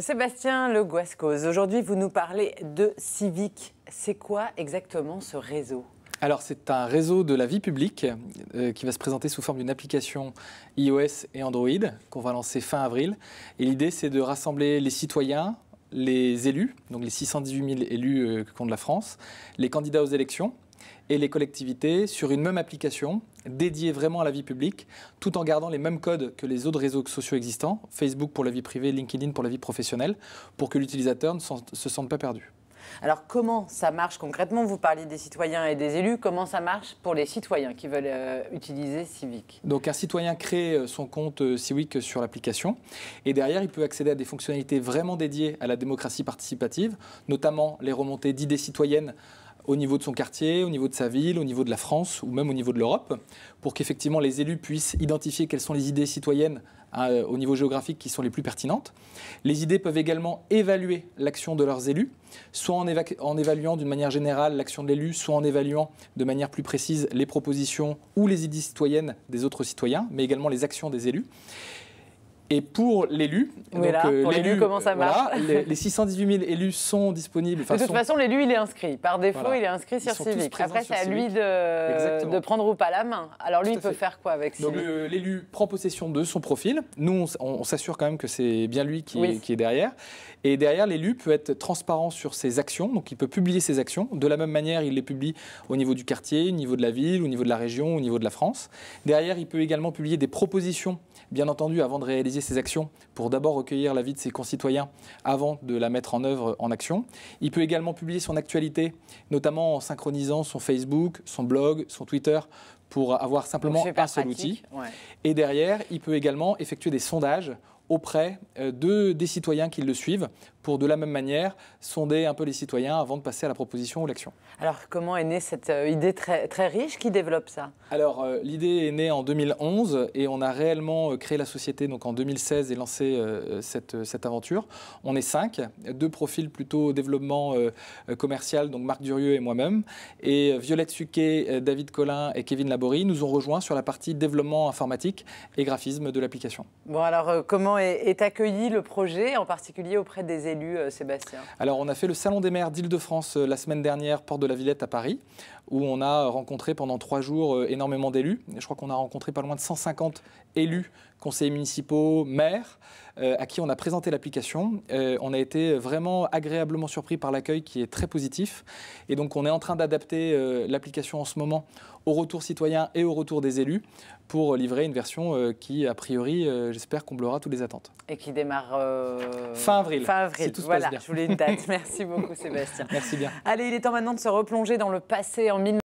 Sébastien Le aujourd'hui vous nous parlez de Civic. C'est quoi exactement ce réseau alors c'est un réseau de la vie publique euh, qui va se présenter sous forme d'une application iOS et Android qu'on va lancer fin avril. Et l'idée c'est de rassembler les citoyens, les élus, donc les 618 000 élus euh, compte de la France, les candidats aux élections, et les collectivités sur une même application dédiée vraiment à la vie publique, tout en gardant les mêmes codes que les autres réseaux sociaux existants, Facebook pour la vie privée, LinkedIn pour la vie professionnelle, pour que l'utilisateur ne se sente pas perdu. Alors comment ça marche concrètement Vous parlez des citoyens et des élus. Comment ça marche pour les citoyens qui veulent euh, utiliser Civic Donc un citoyen crée euh, son compte euh, Civic sur l'application et derrière il peut accéder à des fonctionnalités vraiment dédiées à la démocratie participative, notamment les remontées d'idées citoyennes au niveau de son quartier, au niveau de sa ville, au niveau de la France ou même au niveau de l'Europe, pour qu'effectivement les élus puissent identifier quelles sont les idées citoyennes hein, euh, au niveau géographique qui sont les plus pertinentes. Les idées peuvent également évaluer l'action de leurs élus, soit en, en évaluant d'une manière générale l'action de l'élu, soit en évaluant de manière plus précise les propositions ou les idées citoyennes des autres citoyens, mais également les actions des élus. Et pour l'élu, euh, comment ça marche les, 618 000 élus sont disponibles. De toute façon, l'élu, il est inscrit. Par défaut, il est inscrit sur Civic. Après, c'est à lui de, prendre ou pas la main. Alors lui, il peut faire quoi avec Donc l'élu prend possession de son profil. Nous, on, s'assure quand même que c'est bien lui qui, est, derrière. Et derrière, l'élu peut être transparent sur ses actions. Donc il peut publier ses actions. De la même manière, il les publie au niveau du quartier, au niveau de la ville, au niveau de la région, au niveau de la France. Derrière, il peut également publier des propositions, bien entendu, avant de réaliser ses actions pour d'abord recueillir l'avis de ses concitoyens avant de la mettre en œuvre en action. Il peut également publier son actualité, notamment en synchronisant son Facebook, son blog, son Twitter pour avoir simplement un seul outil. Et derrière, il peut également effectuer des sondages auprès euh, des citoyens qui le suivent pour de la même manière sonder un peu les citoyens avant de passer à la proposition ou l'action. Alors comment est née cette euh, idée très, très riche Qui développe ça Alors euh, l'idée est née en 2011 et on a réellement euh, créé la société donc en 2016 et lancé cette, cette, aventure. On est cinq, deux profils plutôt développement commercial, donc Marc Durieux et moi-même. Et Violette Suquet, David Collin et Kevin Laborie nous ont rejoints sur la partie développement informatique et graphisme de l'application. Bon alors comment est, accueilli le projet, en particulier auprès des euh, Sébastien Alors, on a fait le Salon des maires d'Île-de-France euh, la semaine dernière, porte de la Villette à Paris où on a rencontré pendant trois jours euh, énormément d'élus. Je crois qu'on a rencontré pas loin de 150 élus, conseillers municipaux, maires, euh, à qui on a présenté l'application. Euh, on a été vraiment agréablement surpris par l'accueil qui est très positif. Et donc on est en train d'adapter l'application en ce moment au retour citoyen et au retour des élus pour livrer une version qui, a priori, j'espère, comblera toutes les attentes. Et qui démarre fin avril. Fin avril, voilà, je voulais une date. Merci beaucoup Sébastien. Merci bien. Allez, il est temps maintenant de se replonger dans le passé en 1900